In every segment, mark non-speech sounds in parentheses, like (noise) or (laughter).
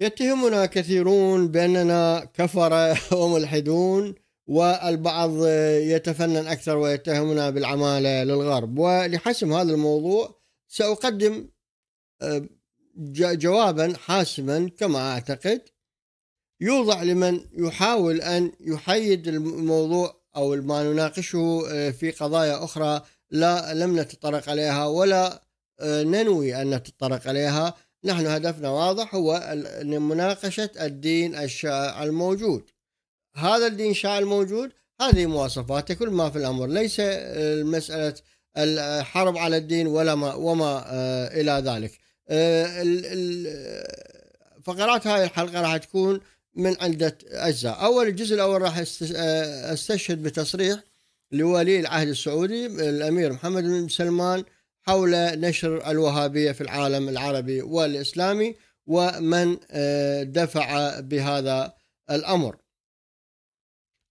يتهمنا كثيرون بأننا كفرة (laughs) وملحدون والبعض يتفنن أكثر ويتهمنا بالعمالة للغرب ولحسم هذا الموضوع سأقدم آه، جوابا حاسما كما أعتقد يوضع لمن يحاول أن يحيد الموضوع أو ما نناقشه آه، في قضايا أخرى لا لم نتطرق عليها ولا آه، ننوي أن نتطرق عليها نحن هدفنا واضح هو مناقشة الدين الشائع الموجود هذا الدين الشائع الموجود هذه مواصفاته كل ما في الأمر ليس مسألة الحرب على الدين ولا ما وما آه، إلى ذلك آه، فقرات هذه الحلقة راح تكون من عدة أجزاء أول الجزء الأول راح آه، استشهد بتصريح لولي العهد السعودي الأمير محمد بن سلمان حول نشر الوهابيه في العالم العربي والاسلامي ومن آه، دفع بهذا الامر.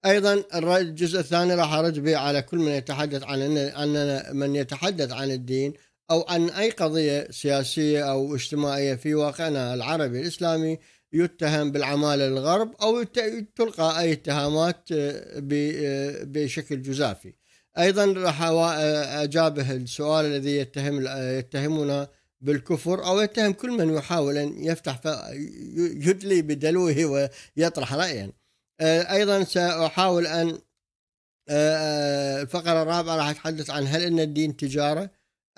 ايضا الجزء الثاني راح ارد به على كل من يتحدث عن اننا من يتحدث عن الدين او عن اي قضيه سياسيه او اجتماعيه في واقعنا العربي الاسلامي يتهم بالعماله للغرب او تلقى اي اتهامات آه، آه، بشكل جزافي. ايضا راح اجابه السؤال الذي يتهم يتهمنا بالكفر او يتهم كل من يحاول ان يفتح يدلي بدلوه ويطرح رايا. ايضا ساحاول ان الفقره الرابعه راح اتحدث عن هل ان الدين تجاره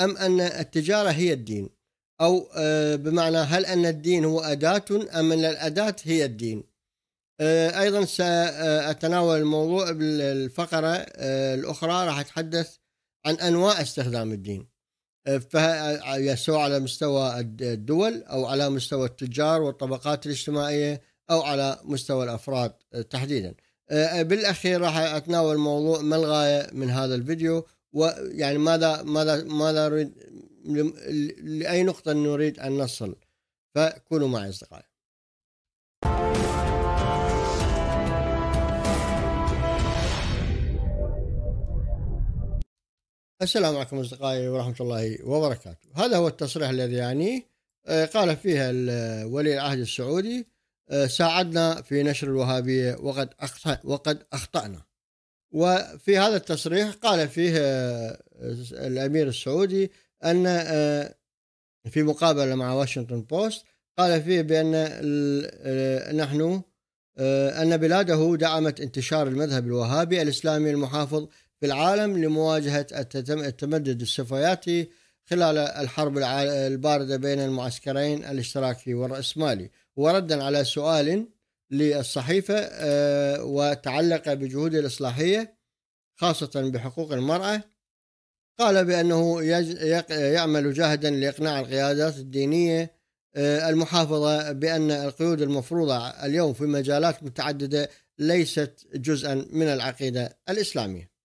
ام ان التجاره هي الدين؟ او بمعنى هل ان الدين هو اداه ام ان الاداه هي الدين؟ آه، ايضا ساتناول الموضوع بالفقره آه، الاخرى راح اتحدث عن انواع استخدام الدين آه، سواء على مستوى الدول او على مستوى التجار والطبقات الاجتماعيه او على مستوى الافراد تحديدا بالاخير راح اتناول موضوع ما الغايه من هذا الفيديو ويعني ماذا ماذا ماذا نريد لاي نقطه نريد ان نصل فكونوا معي اصدقائي السلام عليكم اصدقائي ورحمه الله وبركاته هذا هو التصريح الذي يعني آه، قال فيه ولي العهد السعودي آه، ساعدنا في نشر الوهابيه وقد وقد اخطانا وفي هذا التصريح قال فيه آه، الامير السعودي ان في مقابله مع واشنطن بوست قال فيه بان نحن ان بلاده دعمت انتشار المذهب الوهابي الاسلامي المحافظ في العالم لمواجهة التمدد السفياتي خلال الحرب الباردة بين المعسكرين الاشتراكي والرأسمالي وردا على سؤال للصحيفة آه، وتعلق بجهود الإصلاحية خاصة بحقوق المرأة قال بأنه يعمل جاهدا لإقناع القيادات الدينية آه، المحافظة بأن القيود المفروضة اليوم في مجالات متعددة ليست جزءا من العقيدة الإسلامية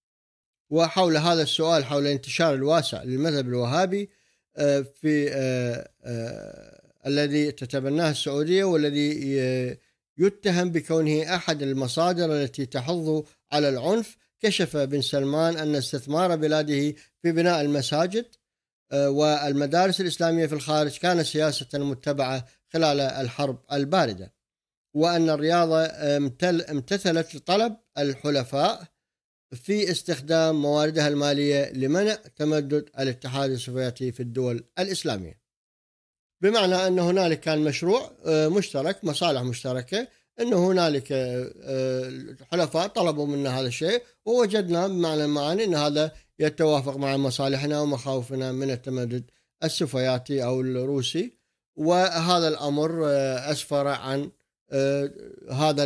وحول هذا السؤال حول الانتشار الواسع للمذهب الوهابي آه، في آه، آه، الذي تتبناه السعودية والذي يتهم بكونه أحد المصادر التي تحض على العنف كشف بن سلمان أن استثمار بلاده في بناء المساجد والمدارس الإسلامية في الخارج كان سياسة متبعة خلال الحرب الباردة وأن الرياضة امتثلت لطلب الحلفاء في استخدام مواردها المالية لمنع تمدد الاتحاد السوفيتي في الدول الإسلامية بمعنى أن هنالك كان مشروع آه، مشترك مصالح مشتركة أن هنالك آه، آه، حلفاء طلبوا منا هذا الشيء ووجدنا بمعنى المعاني أن هذا يتوافق مع مصالحنا ومخاوفنا من التمدد السوفياتي أو الروسي وهذا الأمر أسفر عن آه، هذا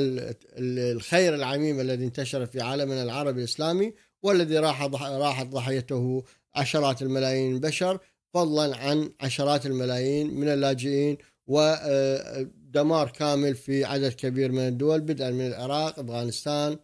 الخير العميم الذي انتشر في عالمنا العربي الاسلامي والذي راح راحت ضحيته عشرات الملايين البشر فضلا عن عشرات الملايين من اللاجئين ودمار آه، كامل في عدد كبير من الدول بدءا من العراق افغانستان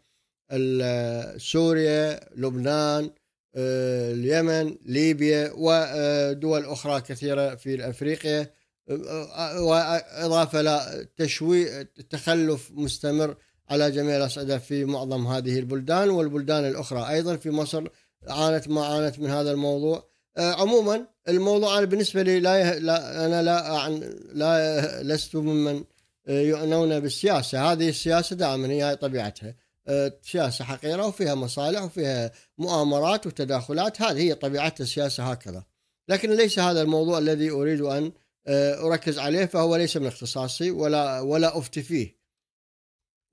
آه، سوريا لبنان اليمن ليبيا ودول اخرى كثيره في افريقيا واضافه الى تشويه تخلف مستمر على جميع الاصعده في معظم هذه البلدان والبلدان الاخرى ايضا في مصر عانت ما عانت من هذا الموضوع آه، عموما الموضوع انا بالنسبه لي لا, لا انا لا لا لست ممن آه، يعنون بالسياسه هذه السياسه دائما هي طبيعتها آه، سياسه حقيره وفيها مصالح وفيها مؤامرات وتداخلات هذه هي طبيعه السياسه هكذا لكن ليس هذا الموضوع الذي اريد ان آه، اركز عليه فهو ليس من اختصاصي ولا ولا افتي فيه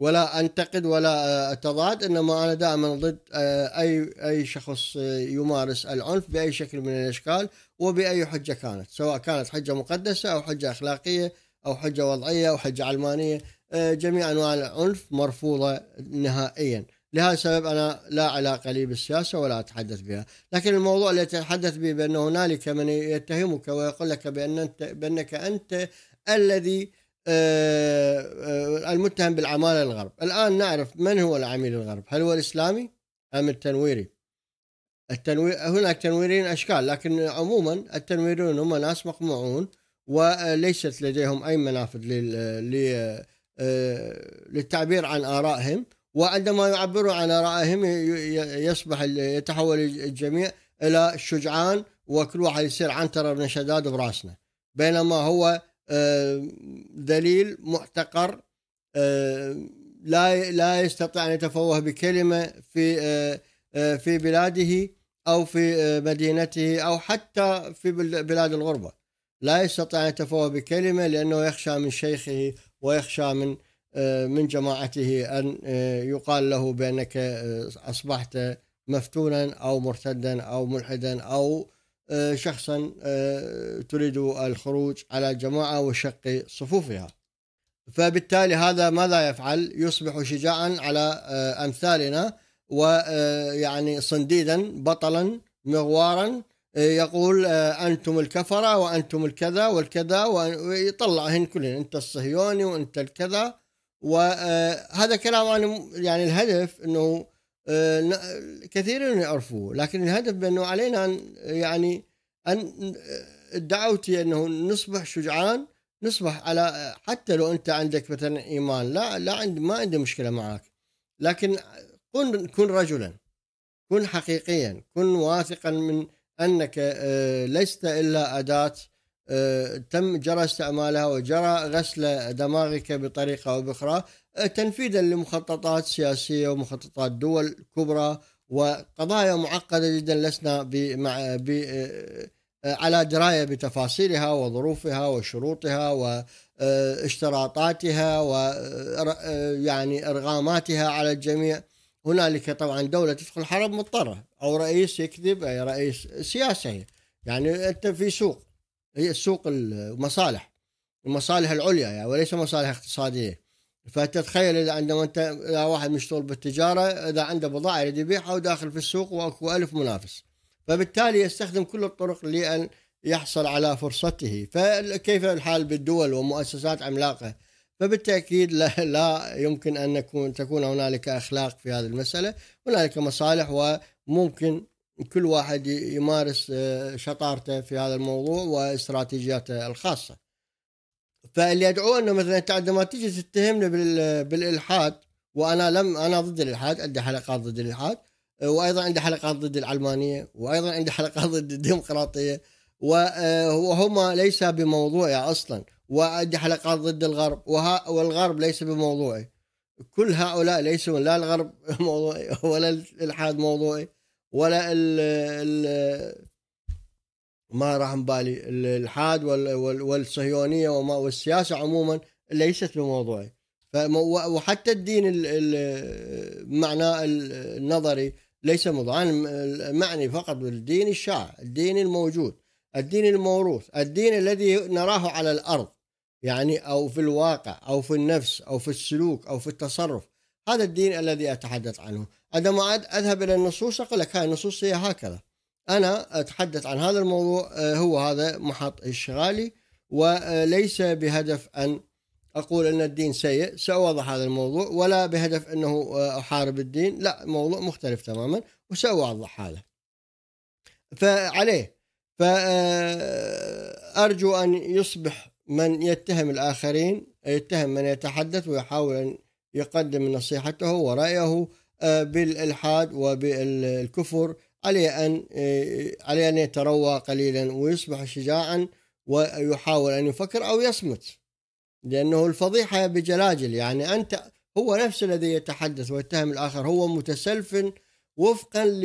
ولا انتقد ولا آه، اتضاد انما انا دائما ضد آه، اي اي شخص يمارس العنف باي شكل من الاشكال وباي حجه كانت سواء كانت حجه مقدسه او حجه اخلاقيه او حجه وضعيه او حجه علمانيه جميع انواع العنف مرفوضه نهائيا لهذا السبب انا لا علاقه لي بالسياسه ولا اتحدث بها، لكن الموضوع اللي تتحدث به بان هنالك من يتهمك ويقول لك بان انت بانك انت الذي آه، آه، المتهم بالعماله الغرب، الان نعرف من هو العميل الغرب، هل هو الاسلامي ام التنويري؟ التنوير هناك تنويرين اشكال لكن عموما التنويرون هم ناس مقموعون وليست لديهم اي منافذ آه، للتعبير عن ارائهم وعندما يعبروا عن رأيهم يصبح يتحول الجميع إلى شجعان وكل واحد يصير عنترة بن شداد براسنا بينما هو آه، ذليل محتقر آه، لا لا يستطيع أن يتفوه بكلمة في آه، في بلاده أو في مدينته أو حتى في بلاد الغربة لا يستطيع أن يتفوه بكلمة لأنه يخشى من شيخه ويخشى من من جماعته أن آه، يقال له بأنك آه، أصبحت مفتونا أو مرتدا أو ملحدا أو آه، شخصا تريد الخروج على جماعة وشق صفوفها فبالتالي هذا ماذا يفعل يصبح شجاعا على أمثالنا ويعني صنديدا بطلا مغوارا يقول انتم الكفره وانتم الكذا والكذا ويطلعهن كلهن انت الصهيوني وانت الكذا وهذا كلام عن يعني الهدف انه آه، كثيرين يعرفوه لكن الهدف بانه علينا ان يعني ان آه، دعوتي انه نصبح شجعان نصبح على آه، حتى لو انت عندك مثلا ايمان لا لا عند ما عندي مشكله معك لكن كن كن رجلا كن حقيقيا كن واثقا من انك لست الا اداه تم جرى استعمالها وجرى غسل دماغك بطريقة أو بأخرى آه، تنفيذا لمخططات سياسية ومخططات دول كبرى وقضايا معقدة جدا لسنا بمع... ب... آه، على دراية بتفاصيلها وظروفها وشروطها واشتراطاتها آه، ويعني إرغاماتها على الجميع هنالك طبعا دولة تدخل حرب مضطرة أو رئيس يكذب أي رئيس سياسي يعني أنت في سوق هي السوق المصالح المصالح العليا يعني وليس مصالح اقتصاديه فتتخيل اذا عندما انت اذا واحد مشتغل بالتجاره اذا عنده بضاعه يريد يبيعها وداخل في السوق واكو ألف منافس فبالتالي يستخدم كل الطرق لان يحصل على فرصته فكيف الحال بالدول ومؤسسات عملاقه فبالتاكيد لا, لا يمكن ان تكون هنالك اخلاق في هذه المساله هنالك مصالح وممكن كل واحد يمارس آه، شطارته في هذا الموضوع واستراتيجياته الخاصه فاللي ادعوه انه مثلا انت عندما تجي تتهمني بالالحاد وانا لم انا ضد الالحاد عندي حلقات ضد الالحاد آه، وايضا عندي حلقات ضد العلمانيه وايضا عندي حلقات ضد الديمقراطيه آه، وهما ليس بموضوعي اصلا وعندي حلقات ضد الغرب والغرب ليس بموضوعي كل هؤلاء ليسوا لا الغرب (laughs) موضوعي ولا الالحاد موضوعي ولا ال ال ما راح بالي الالحاد والصهيونيه وما والسياسه عموما ليست بموضوعي وحتى الدين معناه النظري ليس موضوع انا معني فقط بالدين الشائع الدين الموجود الدين الموروث الدين الذي نراه على الارض يعني او في الواقع او في النفس او في السلوك او في التصرف هذا الدين الذي أتحدث عنه عندما أذهب إلى النصوص أقول لك هاي النصوص هي هكذا أنا أتحدث عن هذا الموضوع آه، هو هذا محط إشغالي وليس بهدف أن أقول أن الدين سيء سأوضح هذا الموضوع ولا بهدف أنه آه، أحارب الدين لا موضوع مختلف تماما وسأوضح هذا فعليه فأرجو آه، أن يصبح من يتهم الآخرين يتهم من يتحدث ويحاول أن يقدم نصيحته ورأيه آه، بالإلحاد وبالكفر عليه أن آه، عليه أن يتروى قليلا ويصبح شجاعا ويحاول أن يفكر أو يصمت لأنه الفضيحة بجلاجل يعني أنت هو نفسه الذي يتحدث ويتهم الآخر هو متسلف وفقا ل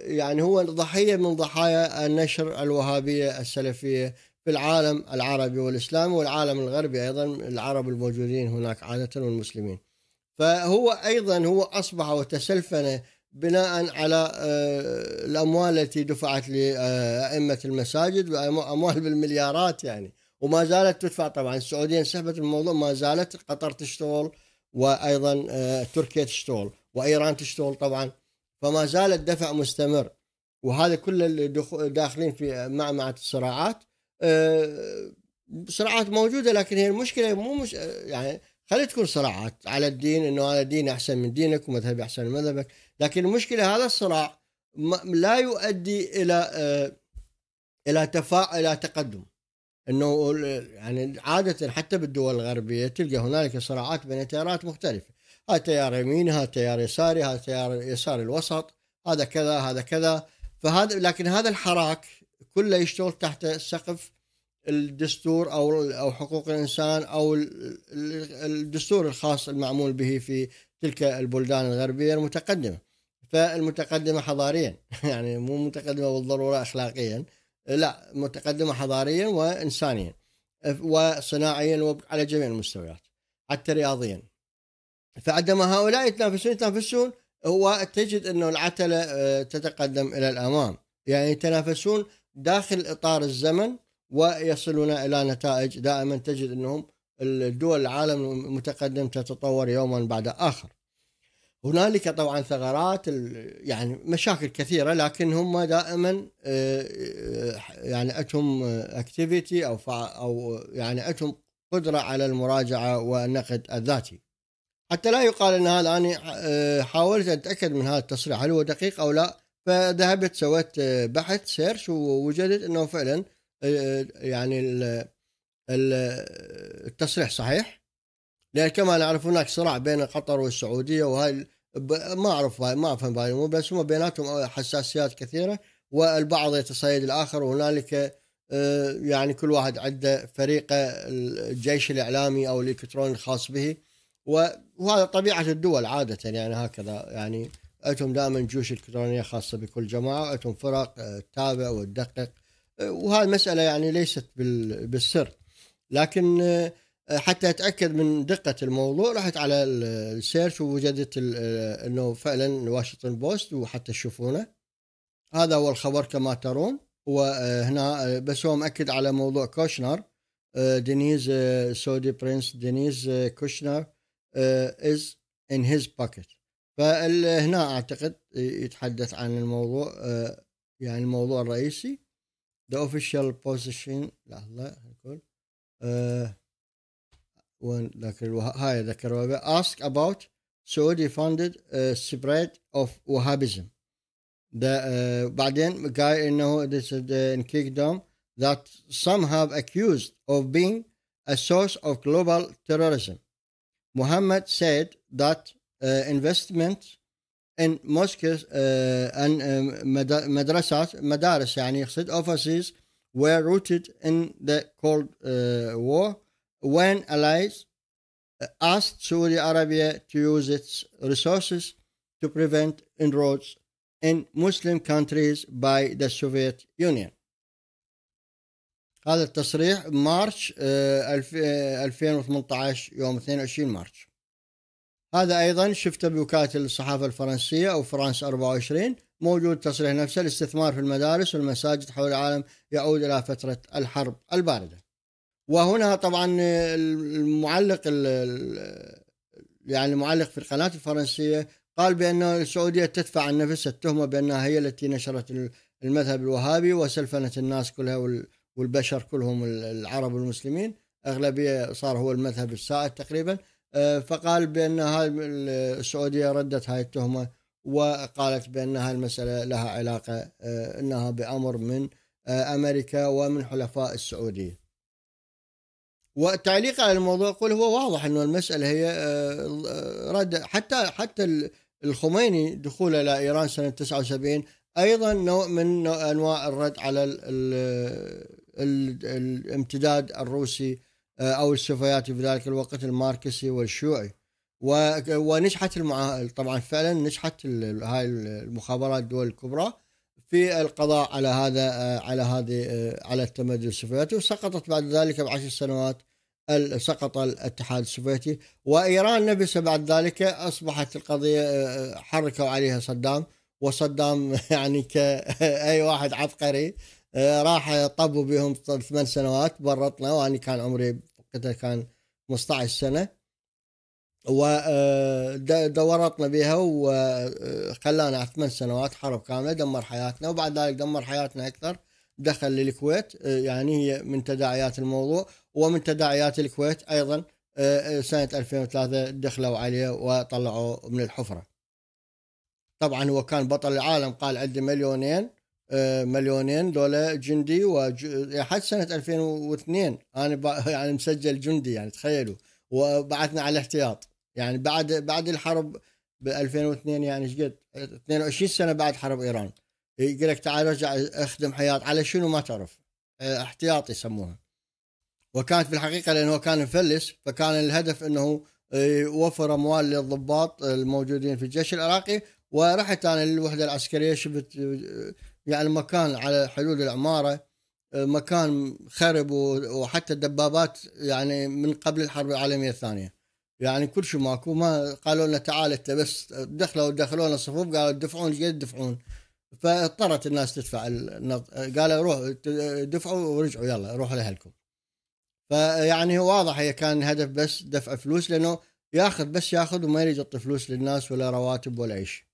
يعني هو ضحية من ضحايا النشر الوهابية السلفية في العالم العربي والإسلامي والعالم الغربي أيضا العرب الموجودين هناك عادة والمسلمين فهو أيضا هو أصبح وتسلفن بناء على آه، الأموال التي دفعت لأئمة المساجد اموال بالمليارات يعني وما زالت تدفع طبعا السعودية انسحبت من الموضوع ما زالت قطر تشتغل وأيضا آه، تركيا تشتغل وإيران تشتغل طبعا فما زال الدفع مستمر وهذا كل داخلين في معمعة الصراعات آه، صراعات موجودة لكن هي المشكلة مو مش يعني خلي تكون صراعات على الدين انه هذا ديني احسن من دينك ومذهبي احسن من مذهبك لكن المشكله هذا الصراع لا يؤدي الى آه، الى تفا الى تقدم انه يعني عاده حتى بالدول الغربيه تلقى هنالك صراعات بين تيارات مختلفه هذا تيار يمين هذا تيار يساري هذا تيار يسار الوسط هذا كذا هذا كذا فهذا لكن هذا الحراك كله يشتغل تحت سقف الدستور او او حقوق الانسان او الدستور الخاص المعمول به في تلك البلدان الغربيه المتقدمه فالمتقدمه حضاريا (laughs) يعني مو متقدمه بالضروره اخلاقيا لا متقدمه حضاريا وانسانيا وصناعيا وعلى جميع المستويات حتى رياضيا فعندما هؤلاء يتنافسون يتنافسون هو تجد انه العتله آه، تتقدم الى الامام يعني يتنافسون داخل اطار الزمن ويصلون الى نتائج دائما تجد انهم الدول العالم المتقدم تتطور يوما بعد اخر. هنالك طبعا ثغرات يعني مشاكل كثيره لكن هم دائما آه، آه، يعني عندهم اكتيفيتي او او يعني عندهم قدره على المراجعه والنقد الذاتي. حتى لا يقال آه، ان هذا انا حاولت اتاكد من هذا التصريح هل هو دقيق او لا فذهبت سويت بحث سيرش ووجدت انه فعلا يعني التصريح صحيح لان كما نعرف هناك صراع بين قطر والسعوديه وهاي ما اعرف ما افهم بهاي الامور بس هم بيناتهم حساسيات كثيره والبعض يتصيد الاخر وهنالك آه، يعني كل واحد عنده فريقه الجيش الاعلامي او الالكتروني الخاص به وهذا طبيعه الدول عاده يعني هكذا يعني عندهم دائما جيوش الكترونيه خاصه بكل جماعه وعندهم فرق تتابع آه، وتدقق وهذه المسألة يعني ليست بالسر لكن آه، حتى اتاكد من دقه الموضوع رحت على السيرش ووجدت آه، انه فعلا واشنطن بوست وحتى تشوفونه هذا هو الخبر كما ترون وهنا آه، بس هو مأكد على موضوع كوشنر دينيز سودي برنس دينيز كوشنر از ان his pocket فهنا اعتقد يتحدث عن الموضوع يعني الموضوع الرئيسي the official position لحظة نقول هاي ذكر ask about Saudi funded uh, spread of Wahhabism the, uh, بعدين قال انه this is the, uh, in kingdom that some have accused of being a source of global terrorism. Muhammad said that uh, investment in mosques uh, and um, madrasas, madaris يعني يقصد offices were rooted in the Cold uh, War when allies asked Saudi Arabia to use its resources to prevent inroads in Muslim countries by the Soviet Union. هذا التصريح مارش 2018 يوم 22 مارش هذا ايضا شفته بوكاله الصحافه الفرنسيه او فرانس 24 موجود تصريح نفسه الاستثمار في المدارس والمساجد حول العالم يعود الى فتره الحرب البارده. وهنا طبعا المعلق يعني المعلق في القناه الفرنسيه قال بان السعوديه تدفع عن نفسها التهمه بانها هي التي نشرت المذهب الوهابي وسلفنت الناس كلها والبشر كلهم العرب والمسلمين اغلبيه صار هو المذهب السائد تقريبا آه، فقال بان هاي السعوديه ردت هاي التهمه وقالت بان هاي المساله لها علاقه آه، انها بامر من آه، امريكا ومن حلفاء السعوديه. والتعليق على الموضوع يقول هو واضح انه المساله هي رد حتى حتى الخميني دخوله الى ايران سنه 79 ايضا نوع من انواع الرد على الـ الـ الامتداد الروسي آه، أو السفيات في ذلك الوقت الماركسي والشيوعي ونجحت المعاهد طبعا فعلا نجحت هاي المخابرات الدول الكبرى في القضاء على هذا آه، على هذه آه، على التمدد السوفيتي وسقطت بعد ذلك بعشر سنوات سقط الاتحاد السوفيتي وايران نفسها بعد ذلك اصبحت القضيه حركوا عليها صدام وصدام (laughs) يعني كاي (laughs) واحد عبقري راح طبوا بهم ثمان سنوات برطنا وانا كان عمري وقتها كان 15 سنه ودورتنا آه، بها وخلانا آه، على ثمان سنوات حرب كامله دمر حياتنا وبعد ذلك دمر حياتنا اكثر دخل للكويت آه، يعني هي من تداعيات الموضوع ومن تداعيات الكويت ايضا سنه 2003 دخلوا عليه وطلعوا من الحفره. طبعا هو كان بطل العالم قال عندي مليونين مليونين دولار جندي وحتى يعني سنه 2002 انا يعني مسجل جندي يعني تخيلوا وبعثنا على الاحتياط يعني بعد بعد الحرب ب 2002 يعني ايش قد 22 سنه بعد حرب ايران يقول لك تعال ارجع اخدم حياه على شنو ما تعرف احتياط يسموها وكانت في الحقيقه لانه كان مفلس فكان الهدف انه يوفر اموال للضباط الموجودين في الجيش العراقي ورحت انا للوحده العسكريه شفت يعني مكان على حدود العماره مكان خرب وحتى الدبابات يعني من قبل الحرب العالميه الثانيه يعني كل شيء ماكو ما قالوا لنا تعال انت بس دخلوا دخلونا صفوف قالوا دفعون قد دفعون فاضطرت الناس تدفع النظ... قالوا روح دفعوا ورجعوا يلا روحوا لاهلكم فيعني واضح هي كان هدف بس دفع فلوس لانه ياخذ بس ياخذ وما يريد يعطي فلوس للناس ولا رواتب ولا شيء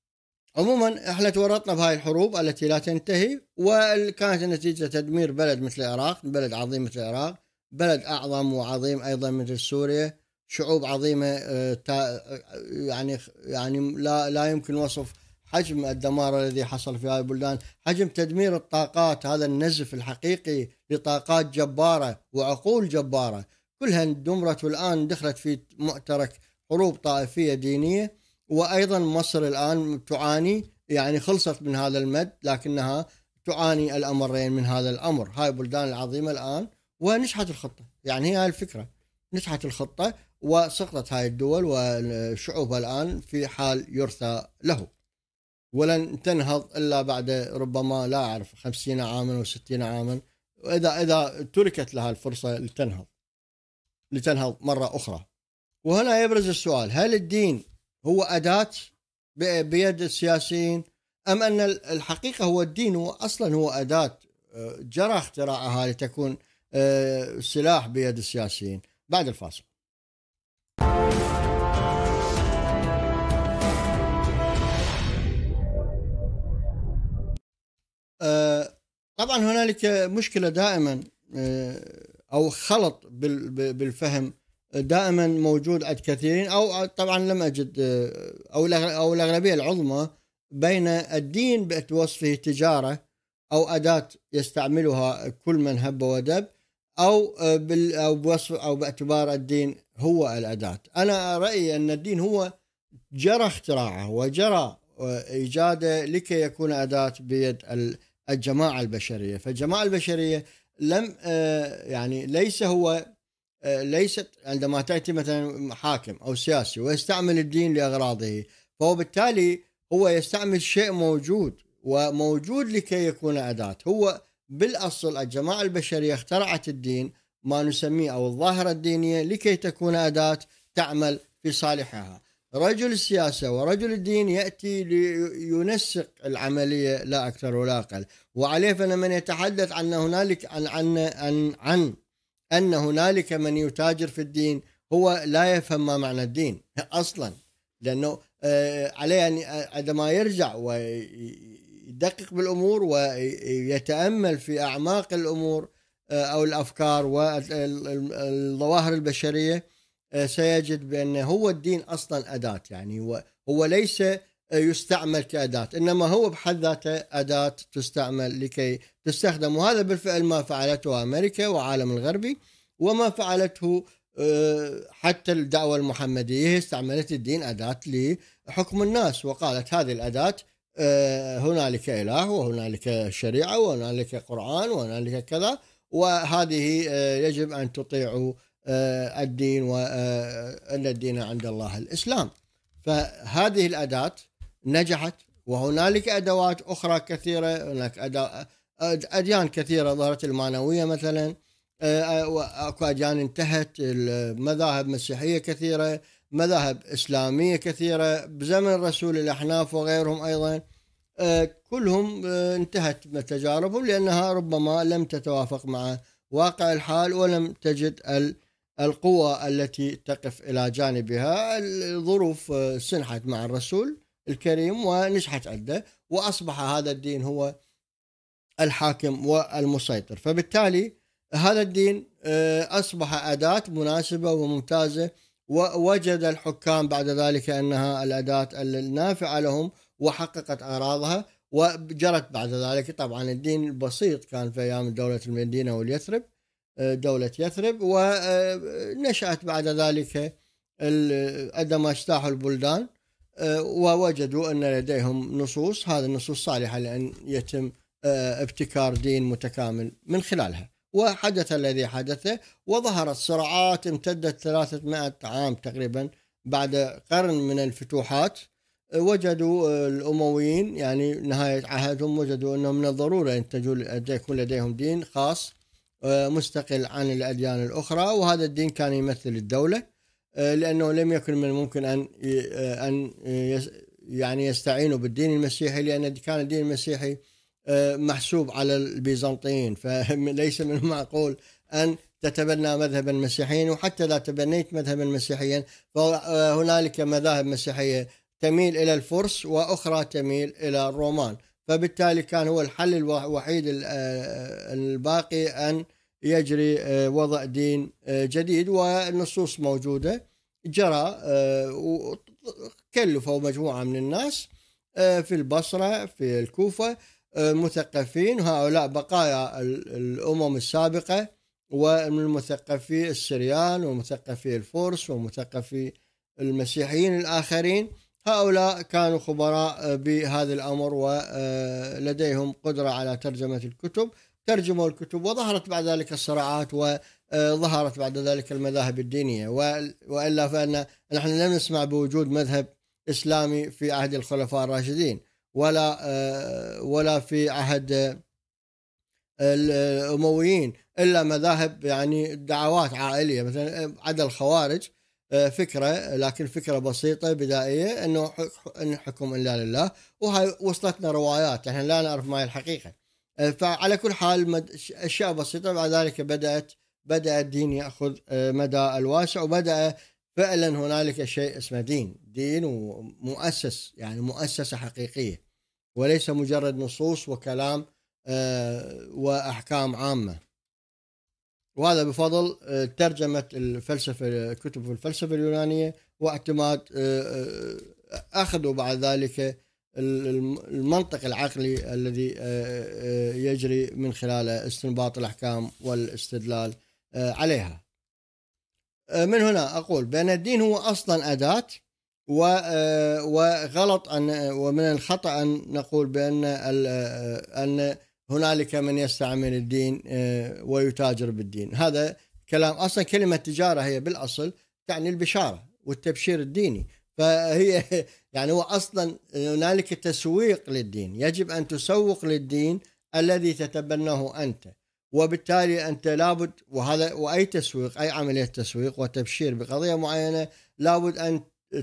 عموما احنا تورطنا بهاي الحروب التي لا تنتهي وكانت النتيجه تدمير بلد مثل العراق بلد عظيم مثل العراق بلد اعظم وعظيم ايضا مثل سوريا شعوب عظيمه آه، آه، يعني يعني لا لا يمكن وصف حجم الدمار الذي حصل في هذه البلدان حجم تدمير الطاقات هذا النزف الحقيقي لطاقات جبارة وعقول جبارة كلها دمرت والآن دخلت في معترك حروب طائفية دينية وايضا مصر الان تعاني يعني خلصت من هذا المد لكنها تعاني الامرين من هذا الامر، هاي البلدان العظيمه الان ونجحت الخطه، يعني هي هاي الفكره نجحت الخطه وسقطت هاي الدول وشعوبها الان في حال يرثى له. ولن تنهض الا بعد ربما لا اعرف 50 عاما و60 عاما واذا اذا تركت لها الفرصه لتنهض لتنهض مره اخرى. وهنا يبرز السؤال هل الدين هو أداة بيد السياسيين أم أن الحقيقة هو الدين هو أصلا هو أداة آه، جرى اختراعها لتكون آه، سلاح بيد السياسيين بعد الفاصل آه، طبعا هنالك مشكله دائما او خلط بالفهم دائما موجود عند كثيرين او طبعا لم اجد او او الاغلبيه العظمى بين الدين بوصفه تجاره او اداه يستعملها كل من هب ودب او او بوصف او باعتبار الدين هو الاداه، انا رايي ان الدين هو جرى اختراعه وجرى ايجاده لكي يكون اداه بيد الجماعه البشريه، فالجماعه البشريه لم يعني ليس هو آه، ليست عندما تاتي مثلا حاكم او سياسي ويستعمل الدين لاغراضه فهو بالتالي هو يستعمل شيء موجود وموجود لكي يكون اداه هو بالاصل الجماعه البشريه اخترعت الدين ما نسميه او الظاهره الدينيه لكي تكون اداه تعمل في صالحها رجل السياسه ورجل الدين ياتي لينسق العمليه لا اكثر ولا اقل وعليه من يتحدث عن هنالك عن عن عن, عن ان هنالك من يتاجر في الدين هو لا يفهم ما معنى الدين اصلا لانه آه، عليه ان آه، عندما يرجع ويدقق بالامور ويتامل في اعماق الامور آه، او الافكار والظواهر البشريه سيجد بان هو الدين اصلا اداه يعني هو هو ليس يستعمل كأداة إنما هو بحد ذاته أداة تستعمل لكي تستخدم وهذا بالفعل ما فعلته أمريكا وعالم الغربي وما فعلته آه، حتى الدعوة المحمدية استعملت الدين أداة لحكم الناس وقالت هذه الأداة آه، هنالك إله وهنالك شريعة وهنالك قرآن وهنالك كذا وهذه آه، يجب أن تطيعوا الدين وأن الدين عند الله الإسلام فهذه الأداة نجحت وهنالك ادوات اخرى كثيره هناك اديان كثيره ظهرت المعنويه مثلا آه، آه، واكو اديان انتهت المذاهب مسيحيه كثيره مذاهب اسلاميه كثيره بزمن الرسول الاحناف وغيرهم ايضا آه، كلهم انتهت من تجاربهم لانها ربما لم تتوافق مع واقع الحال ولم تجد القوى التي تقف الى جانبها الظروف سنحت مع الرسول الكريم ونجحت عنده واصبح هذا الدين هو الحاكم والمسيطر فبالتالي هذا الدين آه، اصبح اداه مناسبه وممتازه ووجد الحكام بعد ذلك انها الاداه النافعه لهم وحققت اغراضها وجرت بعد ذلك طبعا الدين البسيط كان في ايام دوله المدينه واليثرب آه، دوله يثرب ونشات آه، بعد ذلك عندما اجتاحوا البلدان آه، ووجدوا أن لديهم نصوص هذه النصوص صالحة لأن يتم آه، ابتكار دين متكامل من خلالها وحدث الذي حدث وظهرت صراعات امتدت 300 عام تقريبا بعد قرن من الفتوحات آه، وجدوا الأمويين يعني نهاية عهدهم وجدوا أنه من الضرورة أن يكون لديهم دين خاص مستقل عن الأديان الأخرى وهذا الدين كان يمثل الدولة آه، لأنه لم يكن من الممكن أن آه، أن آه، يعني يستعينوا بالدين المسيحي لأن كان الدين المسيحي محسوب على البيزنطيين (laughs) فليس من المعقول أن تتبنى مذهبا مسيحيا وحتى إذا تبنيت مذهبا مسيحيا فهنالك مذاهب مسيحية تميل إلى الفرس وأخرى تميل إلى الرومان فبالتالي كان هو الحل الوحيد الباقي أن يجري آه، وضع دين آه، جديد والنصوص موجوده جرى وكلفوا آه، مجموعه من الناس في البصره في الكوفه مثقفين هؤلاء بقايا الامم السابقه ومن المثقفي السريان ومثقفي الفرس ومثقفي المسيحيين الاخرين هؤلاء كانوا خبراء بهذا الامر ولديهم قدره على ترجمه الكتب ترجموا الكتب وظهرت بعد ذلك الصراعات وظهرت آه، بعد ذلك المذاهب الدينية وإلا فإن نحن لم نسمع بوجود مذهب إسلامي في عهد الخلفاء الراشدين ولا آه، ولا في عهد آه، الأمويين إلا مذاهب يعني دعوات عائلية مثلا عدا الخوارج فكرة لكن فكرة بسيطة بدائية أنه حكم إلا لله وهي وصلتنا روايات احنا لا نعرف ما هي الحقيقة آه، فعلى كل حال اشياء بسيطه بعد ذلك بدات بدا الدين ياخذ آه، مدى الواسع وبدا فعلا هنالك شيء اسمه دين دين ومؤسس يعني مؤسسه حقيقيه وليس مجرد نصوص وكلام آه، واحكام عامه وهذا بفضل ترجمه الفلسفه كتب الفلسفه اليونانيه واعتماد اخذوا بعد ذلك المنطق العقلي الذي آه، آه، يجري من خلال استنباط الاحكام والاستدلال آه، عليها. من هنا اقول بان الدين هو اصلا اداه وغلط ان ومن الخطا ان نقول بان ان هنالك من يستعمل الدين ويتاجر بالدين، هذا كلام اصلا كلمه تجاره هي بالاصل تعني البشاره والتبشير الديني، فهي (laughs) يعني هو اصلا هنالك تسويق للدين يجب ان تسوق للدين الذي تتبناه انت وبالتالي انت لابد وهذا واي تسويق اي عمليه تسويق وتبشير بقضيه معينه لابد ان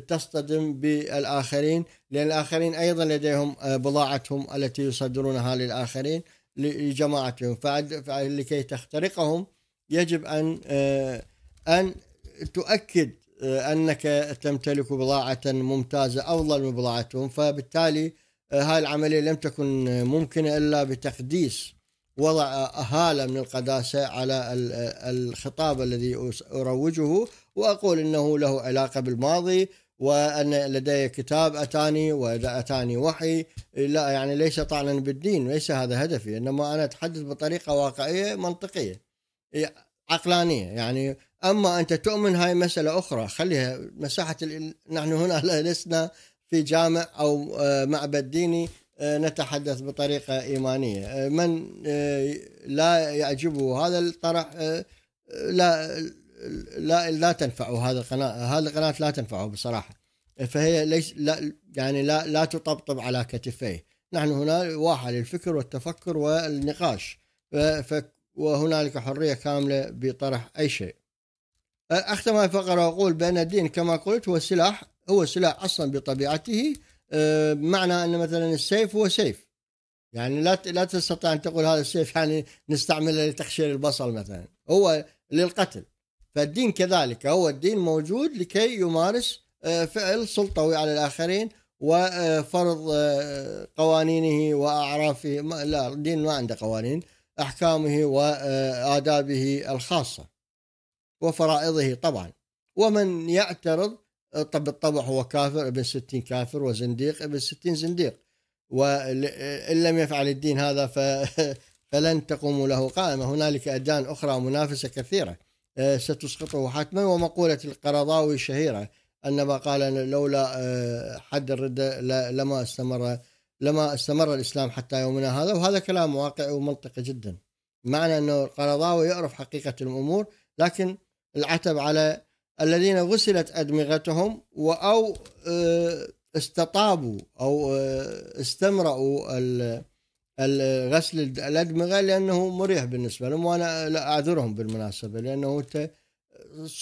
تصطدم بالاخرين لان الاخرين ايضا لديهم آه، بضاعتهم التي يصدرونها للاخرين لجماعتهم فلكي تخترقهم يجب ان آه، ان تؤكد آه، انك تمتلك بضاعه ممتازه افضل من بضاعتهم فبالتالي هاي آه، العمليه لم تكن ممكنه الا بتقديس وضع هاله من القداسه على الخطاب الذي اروجه واقول انه له علاقه بالماضي وان لدي كتاب اتاني واذا اتاني وحي لا يعني ليس طعنا بالدين ليس هذا هدفي انما انا اتحدث بطريقه واقعيه منطقيه إيه، عقلانيه يعني اما انت تؤمن هاي مساله اخرى خليها مساحه ال... نحن هنا لسنا في جامع او آه، معبد ديني آه، نتحدث بطريقه ايمانيه آه، من لا يعجبه هذا الطرح لا لا لا تنفعه هذا القناه هذه القناه لا تنفعه بصراحه فهي ليش لا يعني لا لا تطبطب على كتفيه نحن هنا واحه للفكر والتفكر والنقاش وهنالك حرية كاملة بطرح أي شيء أختم الفقرة وأقول بأن الدين كما قلت هو سلاح هو سلاح أصلا بطبيعته آه، معنى أن مثلا السيف هو سيف يعني لا لا تستطيع أن تقول هذا السيف يعني نستعمله لتخشير البصل مثلا هو للقتل فالدين كذلك هو الدين موجود لكي يمارس آه، فعل سلطوي على الآخرين وفرض آه، قوانينه وأعرافه لا الدين ما عنده قوانين احكامه وادابه الخاصه وفرائضه طبعا ومن يعترض طب بالطبع هو كافر ابن ستين كافر وزنديق ابن ستين زنديق وان لم يفعل الدين هذا ف (laughs) فلن تقوم له قائمة هنالك أديان أخرى منافسة كثيرة ستسقطه حتما ومقولة القرضاوي الشهيرة أنما قال لولا حد الردة لما استمر لما استمر الاسلام حتى يومنا هذا وهذا كلام واقعي ومنطقي جدا معنى انه القرضاوي يعرف حقيقه الامور لكن العتب على الذين غسلت ادمغتهم او آه، استطابوا او آه، استمرأوا غسل الادمغه لانه مريح بالنسبه لهم وانا لا اعذرهم بالمناسبه لانه انت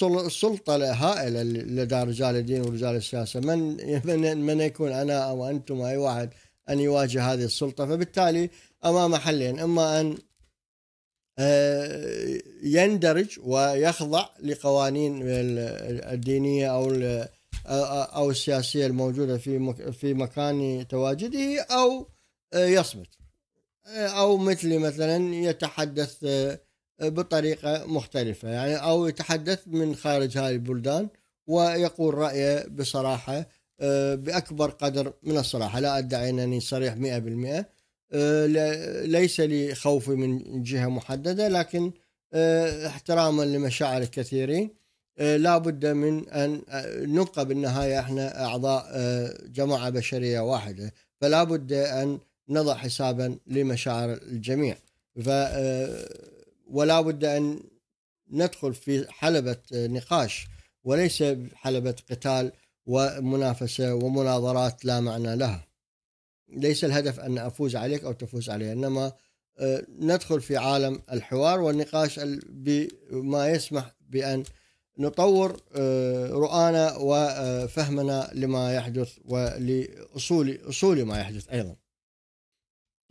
السلطة هائلة لدى رجال الدين ورجال السياسة من من من يكون أنا أو أنتم أي واحد أن يواجه هذه السلطة فبالتالي أمام حلين إما أن آه، يندرج ويخضع لقوانين الدينية أو أو السياسية الموجودة في في مكان تواجده أو آه، يصمت آه، أو مثل مثلا يتحدث بطريقة مختلفة يعني أو يتحدث من خارج هذه البلدان ويقول رأيه بصراحة آه، باكبر قدر من الصراحه لا ادعي انني صريح 100% آه، ليس لي خوفي من جهه محدده لكن آه، احتراما لمشاعر الكثيرين لا بد من ان نبقى بالنهايه احنا اعضاء جماعه بشريه واحده فلا بد ان نضع حسابا لمشاعر الجميع ف ولا بد ان ندخل في حلبه نقاش وليس حلبه قتال ومنافسة ومناظرات لا معنى لها ليس الهدف أن أفوز عليك أو تفوز علي إنما آه، ندخل في عالم الحوار والنقاش بما يسمح بأن نطور آه، رؤانا وفهمنا آه، لما يحدث ولأصول أصول ما يحدث أيضا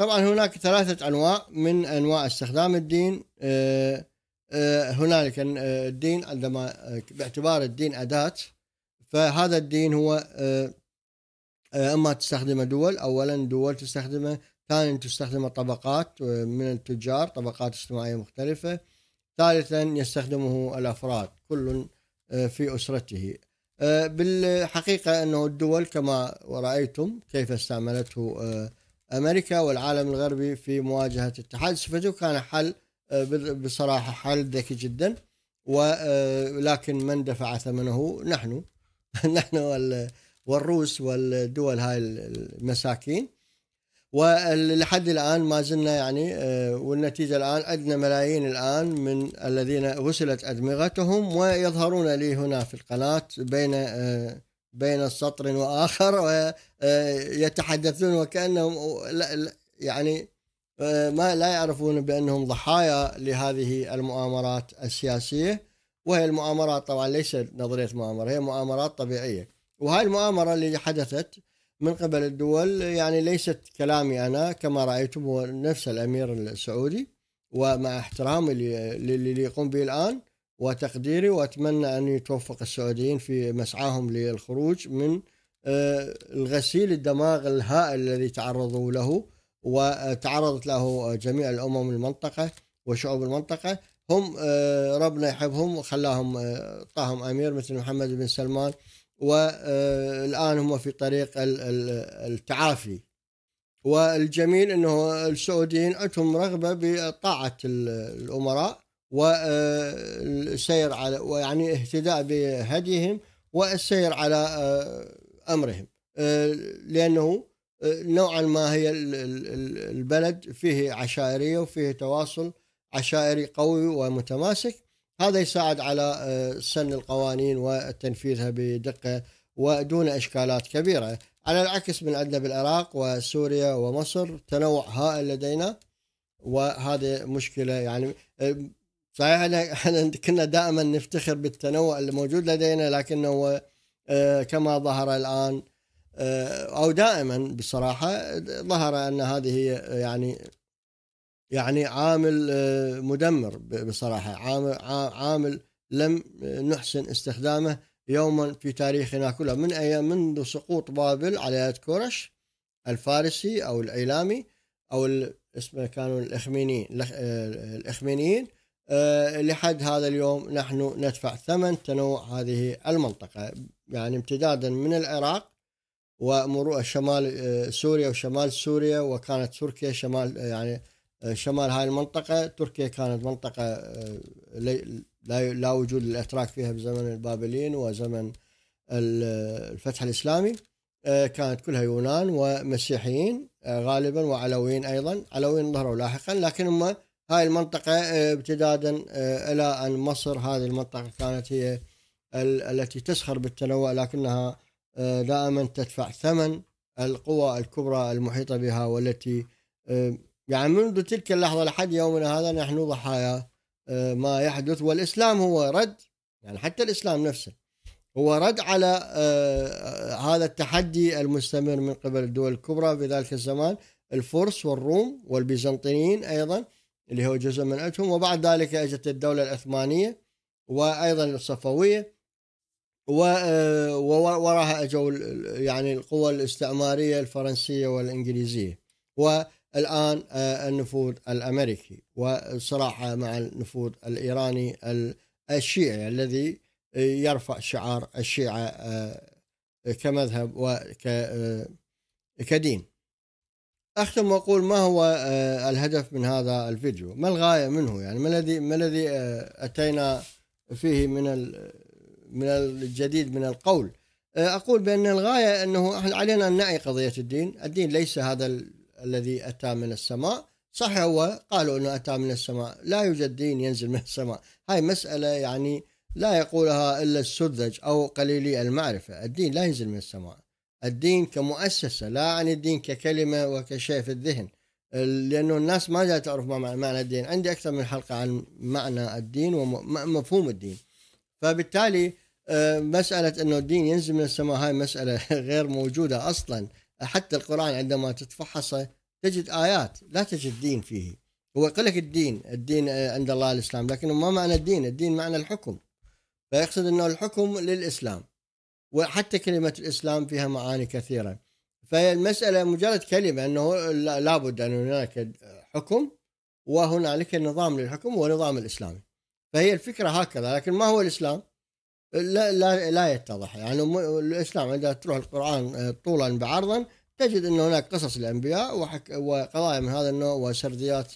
طبعا هناك ثلاثة أنواع من أنواع استخدام الدين هنالك الدين عندما باعتبار الدين أداة فهذا الدين هو آه، آه، اما تستخدمه دول اولا دول تستخدمه ثانيا تستخدمه طبقات آه، من التجار طبقات اجتماعيه مختلفه ثالثا يستخدمه الافراد كل في اسرته بالحقيقه انه الدول كما رايتم كيف استعملته امريكا والعالم الغربي في مواجهه الاتحاد السوفيتي وكان حل بصراحه حل ذكي جدا ولكن من دفع ثمنه نحن (laughs) نحن والروس والدول هاي المساكين ولحد الان ما زلنا يعني آه، والنتيجه الان عندنا ملايين الان من الذين وصلت ادمغتهم ويظهرون لي هنا في القناه بين آه، بين سطر واخر ويتحدثون آه، وكانهم يعني ما لا يعرفون بانهم ضحايا لهذه المؤامرات السياسيه وهي المؤامرات طبعا ليس نظريه مؤامره هي مؤامرات طبيعيه وهاي المؤامره اللي حدثت من قبل الدول يعني ليست كلامي انا كما رايتم هو نفس الامير السعودي ومع احترامي للي يقوم به الان وتقديري واتمنى ان يتوفق السعوديين في مسعاهم للخروج من آه، الغسيل الدماغ الهائل الذي تعرضوا له وتعرضت له جميع الامم المنطقه وشعوب المنطقه هم آه، ربنا يحبهم وخلاهم اعطاهم آه، امير مثل محمد بن سلمان والان هم في طريق التعافي والجميل انه السعوديين عندهم رغبه بطاعه الامراء والسير آه، على ويعني اهتداء بهديهم والسير على امرهم لانه نوعا ما هي البلد فيه عشائريه وفيه تواصل عشائري قوي ومتماسك هذا يساعد على آه، سن القوانين وتنفيذها بدقه ودون اشكالات كبيره على العكس من عندنا بالعراق وسوريا ومصر تنوع هائل لدينا وهذه مشكله يعني آه، صحيح احنا كنا دائما نفتخر بالتنوع الموجود لدينا لكنه آه، كما ظهر الان او دائما بصراحه ظهر ان هذه يعني يعني عامل آه، مدمر بصراحه عامل لم نحسن استخدامه يوما في تاريخنا كله من ايام منذ سقوط بابل على يد كورش الفارسي او الايلامي او اسمه كانوا الاخمينيين آه، الاخمينيين آه، لحد هذا اليوم نحن ندفع ثمن تنوع هذه المنطقه يعني امتدادا من العراق ومرور شمال سوريا وشمال سوريا وكانت تركيا شمال يعني شمال هاي المنطقة تركيا كانت منطقة آه، لا وجود الأتراك فيها بزمن البابليين وزمن الفتح الإسلامي آه، كانت كلها يونان ومسيحيين آه، غالبا وعلويين أيضا علويين ظهروا لاحقا لكن هم هاي المنطقة امتدادا إلى أن مصر هذه المنطقة كانت هي التي تسخر بالتنوع لكنها دائما تدفع ثمن القوى الكبرى المحيطة بها والتي يعني منذ تلك اللحظة لحد يومنا هذا نحن ضحايا آه، ما يحدث والإسلام هو رد يعني حتى الإسلام نفسه هو رد على آه، هذا التحدي المستمر من قبل الدول الكبرى في ذلك الزمان الفرس والروم والبيزنطيين أيضا اللي هو جزء من أتهم وبعد ذلك أجت الدولة العثمانية وأيضا الصفوية ووراها آه، أجوا يعني القوى الاستعمارية الفرنسية والإنجليزية و الآن آه، النفوذ الأمريكي والصراع مع النفوذ الإيراني الشيعي الذي يرفع شعار الشيعة آه، كمذهب وكدين آه، أختم وأقول ما هو الهدف من هذا الفيديو ما الغاية منه يعني ما الذي ما الذي أتينا فيه من من الجديد من القول أقول بأن الغاية أنه علينا أن نعي قضية الدين الدين ليس هذا الذي أتى من السماء صح هو قالوا أنه أتى من السماء لا يوجد دين ينزل من السماء هاي مسألة يعني لا يقولها إلا السذج أو قليلي المعرفة الدين لا ينزل من السماء الدين كمؤسسة لا عن الدين ككلمة وكشيء في الذهن لأنه الناس ما جاءت تعرف ما معنى الدين عندي أكثر من حلقة عن معنى الدين ومفهوم الدين فبالتالي آه، مسألة أنه الدين ينزل من السماء هاي مسألة (laughs) غير موجودة أصلا حتى القرآن عندما تتفحصه تجد آيات لا تجد دين فيه هو يقول لك الدين الدين عند الله الإسلام لكنه ما معنى الدين الدين معنى الحكم فيقصد أنه الحكم للإسلام وحتى كلمة الإسلام فيها معاني كثيرة فالمسألة مجرد كلمة أنه لابد أن هناك حكم وهنالك نظام للحكم ونظام الإسلامي فهي الفكرة هكذا لكن ما هو الإسلام لا لا لا يتضح يعني الاسلام اذا تروح القران آه، طولا بعرضا تجد ان هناك قصص الانبياء وقضايا من هذا النوع وسرديات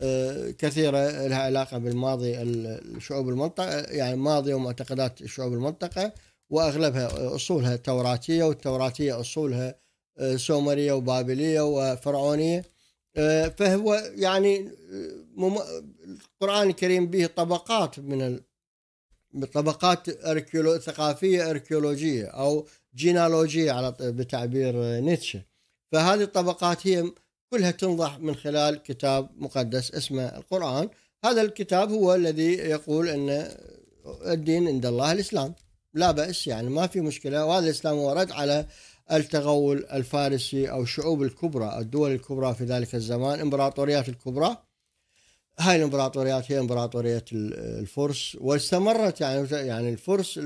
آه، كثيره لها علاقه بالماضي الشعوب المنطقه آه، يعني ماضي ومعتقدات شعوب المنطقه واغلبها اصولها توراتيه والتوراتيه اصولها سومريه وبابليه وفرعونيه فهو يعني القران الكريم به طبقات من طبقات أركيولو... ثقافية أركيولوجية أو جينالوجية على بتعبير نيتشه فهذه الطبقات هي كلها تنضح من خلال كتاب مقدس اسمه القرآن هذا الكتاب هو الذي يقول أن الدين عند الله الإسلام لا بأس يعني ما في مشكلة وهذا الإسلام هو رد على التغول الفارسي أو الشعوب الكبرى الدول الكبرى في ذلك الزمان إمبراطوريات الكبرى هاي الامبراطوريات هي امبراطوريه الفرس واستمرت يعني يعني الفرس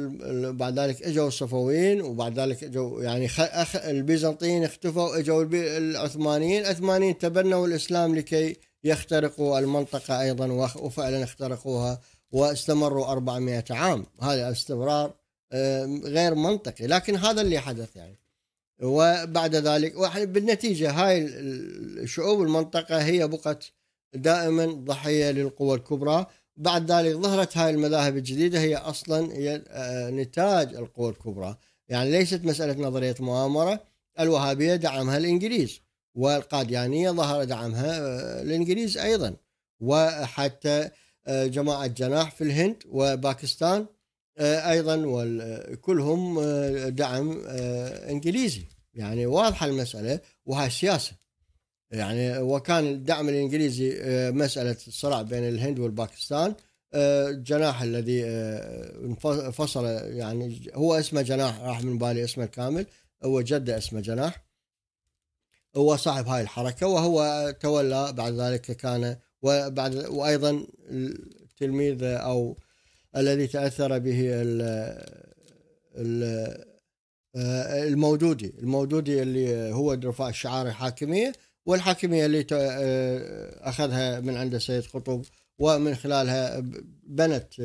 بعد ذلك اجوا الصفويين وبعد ذلك اجوا يعني أخ البيزنطيين اختفوا اجوا العثمانيين، العثمانيين تبنوا الاسلام لكي يخترقوا المنطقه ايضا وفعلا اخترقوها واستمروا 400 عام، هذا استمرار آه، غير منطقي لكن هذا اللي حدث يعني. وبعد ذلك بالنتيجه هاي شعوب المنطقه هي بقت دائما ضحيه للقوى الكبرى بعد ذلك ظهرت هاي المذاهب الجديده هي اصلا هي آه، نتاج القوى الكبرى يعني ليست مساله نظريه مؤامره الوهابيه دعمها الانجليز والقاديانيه ظهر دعمها آه، الانجليز ايضا وحتى آه، جماعه جناح في الهند وباكستان ايضا وكلهم دعم انجليزي يعني واضحه المساله وهاي سياسه يعني وكان الدعم الانجليزي آه، مساله الصراع بين الهند والباكستان الجناح آه، الذي آه، انفصل يعني هو اسمه جناح راح من بالي اسمه الكامل هو جده اسمه جناح هو صاحب هاي الحركه وهو تولى بعد ذلك كان وبعد وايضا التلميذ او الذي تاثر به ال ال المودودي المودودي اللي هو رفع الشعار الحاكميه والحاكمية اللي آه، أخذها من عند السيد قطب ومن خلالها بنت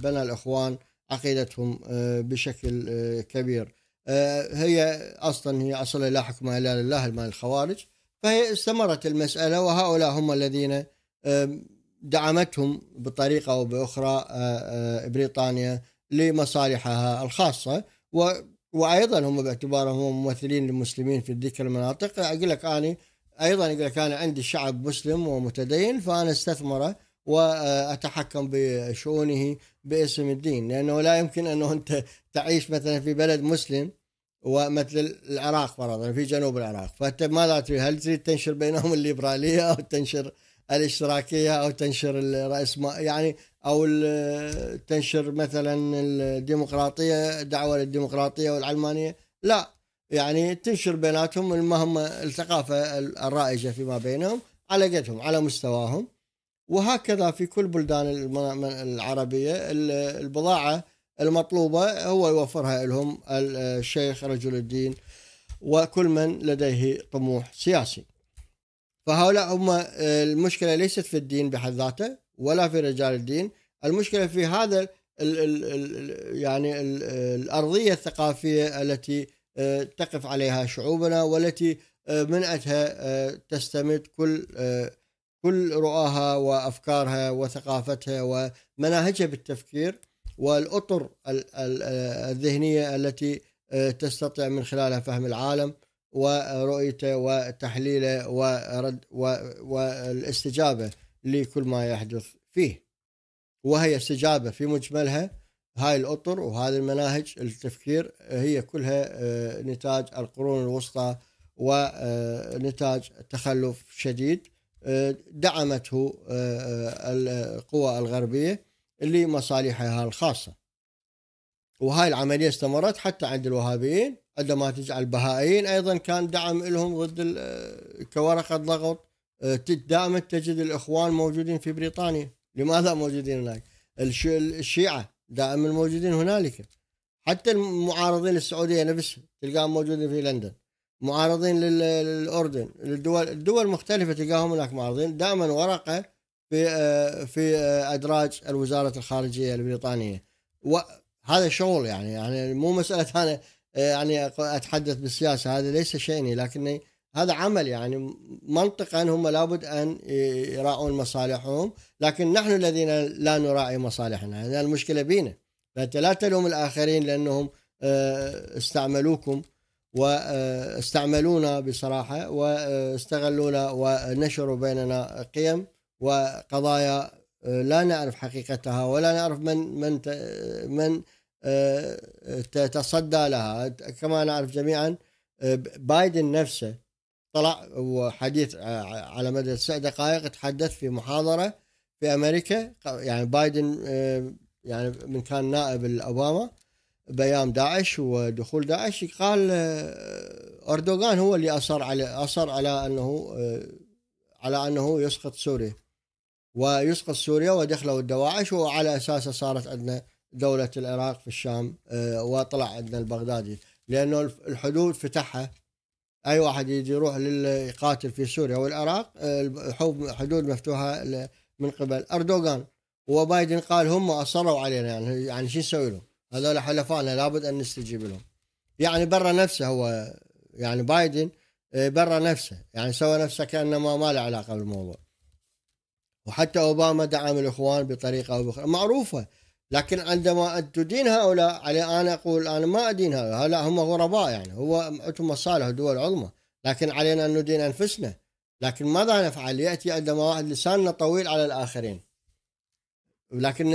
بنى الإخوان عقيدتهم آه، بشكل آه، كبير هي أصلا هي أصلا لا حكم إلا لله المال الخوارج فهي استمرت المسألة وهؤلاء هم الذين دعمتهم بطريقة أو بأخرى بريطانيا لمصالحها الخاصة و وأيضا هم باعتبارهم ممثلين للمسلمين في ذيك المناطق أقول لك أني ايضا يقول لك انا عندي شعب مسلم ومتدين فانا استثمره واتحكم بشؤونه باسم الدين لانه لا يمكن انه انت تعيش مثلا في بلد مسلم ومثل العراق فرضا في جنوب العراق فانت ماذا تريد هل تريد تنشر بينهم الليبراليه او تنشر الاشتراكيه او تنشر الرأس يعني او تنشر مثلا الديمقراطيه دعوه للديمقراطيه والعلمانيه لا يعني تنشر بيناتهم المهم الثقافة الرائجة فيما بينهم على قدهم على مستواهم وهكذا في كل بلدان العربية البضاعة المطلوبة هو يوفرها لهم الشيخ رجل الدين وكل من لديه طموح سياسي فهؤلاء هم المشكلة ليست في الدين بحد ذاته ولا في رجال الدين المشكلة في هذا الـ الـ يعني الـ الأرضية الثقافية التي آه، تقف عليها شعوبنا والتي آه، منعتها آه، تستمد كل كل رؤاها وافكارها وثقافتها ومناهجها بالتفكير والاطر الذهنيه التي تستطيع من خلالها فهم العالم ورؤيته وتحليله ورد والاستجابه لكل ما يحدث فيه وهي استجابه في مجملها هاي الأطر وهذه المناهج التفكير آه، هي كلها آه، نتاج القرون الوسطى ونتاج آه، تخلف شديد دعمته القوى الغربية لمصالحها الخاصة وهاي العملية استمرت حتى عند الوهابيين عندما تجعل البهائيين أيضا كان دعم لهم ضد كورقة ضغط دائما تجد الإخوان موجودين في بريطانيا لماذا موجودين هناك الشيعة دائما موجودين هنالك حتى المعارضين السعوديه نفسهم تلقاهم موجودين في لندن معارضين للاردن للدول الدول مختلفه تلقاهم هناك معارضين دائما ورقه في آه، في آه، ادراج الوزاره الخارجيه البريطانيه وهذا شغل يعني يعني مو مساله انا آه، يعني اتحدث بالسياسه هذا ليس شاني لكني هذا عمل يعني منطقا هم لابد ان يراعون مصالحهم لكن نحن الذين لا نراعي مصالحنا هذا المشكله بينا فانت لا تلوم الاخرين لانهم آه، استعملوكم واستعملونا آه، بصراحه واستغلونا آه، ونشروا بيننا قيم وقضايا لا نعرف حقيقتها ولا نعرف من من من تتصدى لها كما نعرف جميعا بايدن نفسه طلع وحديث على مدى تسع دقائق تحدث في محاضرة في أمريكا يعني بايدن آه، يعني من كان نائب الأوباما بيام داعش ودخول داعش قال آه، أردوغان هو اللي أصر على أصر على أنه آه، على أنه يسقط سوريا ويسقط سوريا ودخلوا الدواعش وعلى أساسه صارت عندنا دولة العراق في الشام وطلع عندنا البغدادي لأنه الحدود فتحها اي واحد يجي يروح يقاتل في سوريا والعراق آه، حدود مفتوحه من قبل اردوغان وبايدن قال هم اصروا علينا يعني يعني شو نسوي لهم؟ هذول حلفائنا لابد ان نستجيب لهم. يعني برا نفسه هو يعني بايدن آه، برا نفسه يعني سوى نفسه كانه ما له علاقه بالموضوع. وحتى اوباما دعم الاخوان بطريقه او باخرى معروفه لكن عندما تدين هؤلاء على انا اقول انا ما ادين هؤلاء هؤلاء هم غرباء يعني هو عندهم مصالح دول عظمى لكن علينا ان ندين انفسنا لكن ماذا نفعل؟ ياتي عندما واحد لساننا طويل على الاخرين ولكن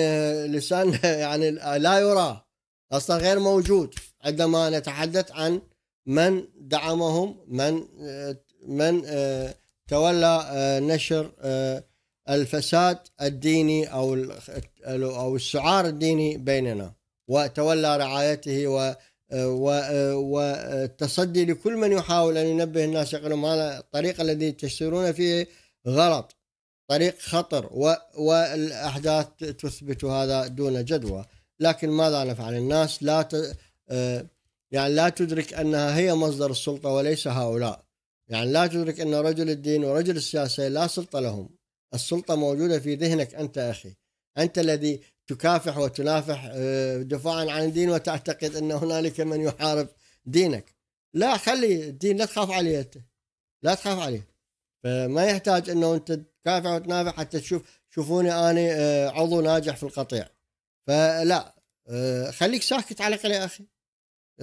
لسان (laughs) يعني لا يرى اصلا غير موجود عندما نتحدث عن من دعمهم من من آه، تولى آه، نشر آه، الفساد الديني او او السعار الديني بيننا وتولى رعايته و والتصدي لكل من يحاول ان ينبه الناس يقول لهم هذا الطريق الذي تسيرون فيه غلط طريق خطر والاحداث تثبت هذا دون جدوى لكن ماذا نفعل الناس لا ت... آه، يعني لا تدرك انها هي مصدر السلطه وليس هؤلاء يعني لا تدرك ان رجل الدين ورجل السياسه لا سلطه لهم السلطة موجودة في ذهنك أنت أخي أنت الذي تكافح وتنافح آه، دفاعا عن الدين وتعتقد أن هنالك من يحارب دينك لا خلي الدين لا تخاف عليه أنت لا تخاف عليه فما يحتاج أنه أنت تكافح وتنافح حتى تشوف شوفوني أنا آه، عضو ناجح في القطيع فلا آه، خليك ساكت على الأقل يا أخي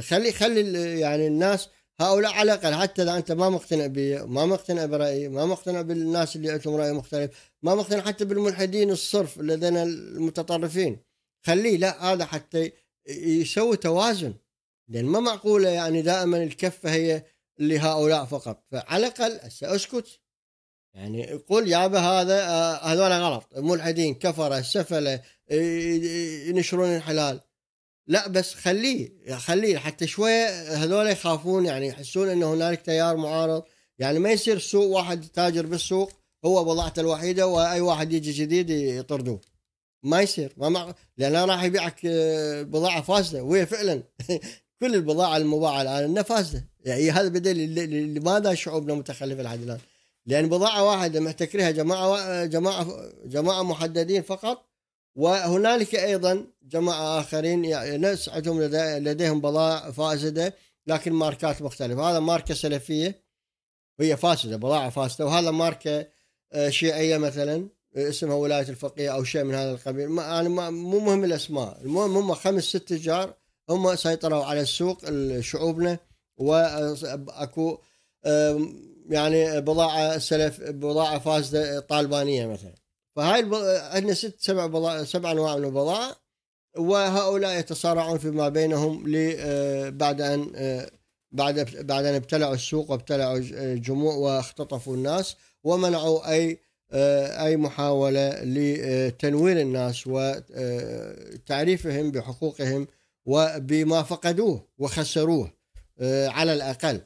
خلي خلي يعني الناس هؤلاء على الاقل حتى اذا انت ما مقتنع بي ما مقتنع برايي ما مقتنع بالناس اللي عندهم راي مختلف ما مقتنع حتى بالملحدين الصرف الذين المتطرفين خليه لا هذا حتى يسوي توازن لان ما معقوله يعني دائما الكفه هي لهؤلاء فقط فعلى الاقل اسكت يعني يقول يابا هذا آه، هذول غلط ملحدين كفره سفله ينشرون الحلال لا بس خليه خليه حتى شويه هذول يخافون يعني يحسون انه هنالك تيار معارض يعني ما يصير سوق واحد تاجر بالسوق هو بضاعته الوحيده واي واحد يجي جديد يطردوه ما يصير ما مع... لان راح يبيعك آه، بضاعه فاسده وهي فعلا (laughs) كل البضاعه المباعه الان انها فاسده يعني هذا بدليل لماذا شعوبنا متخلفه لحد الان لان بضاعه واحده محتكرها جماعه جماعه جماعه محددين فقط وهنالك أيضا جماعة آخرين يعني عندهم لديهم بضائع فاسدة لكن ماركات مختلفة هذا ماركة سلفية وهي فاسدة بضاعة فاسدة وهذا ماركة آه، شيعية مثلا اسمها ولاية الفقيه أو شيء من هذا القبيل ما أنا يعني ما مو مهم الأسماء المهم هم خمس ست تجار هم سيطروا على السوق شعوبنا واكو آه، يعني بضاعة سلف بضاعة فاسدة طالبانية مثلا فهاي الب... عندنا ست سبع بضاعة سبع انواع من البضائع وهؤلاء يتصارعون فيما بينهم ل... آه، بعد ان آه، بعد بعد ان ابتلعوا السوق وابتلعوا الجموع آه، واختطفوا الناس ومنعوا اي اي محاوله لتنوير الناس وتعريفهم بحقوقهم وبما فقدوه وخسروه على الاقل.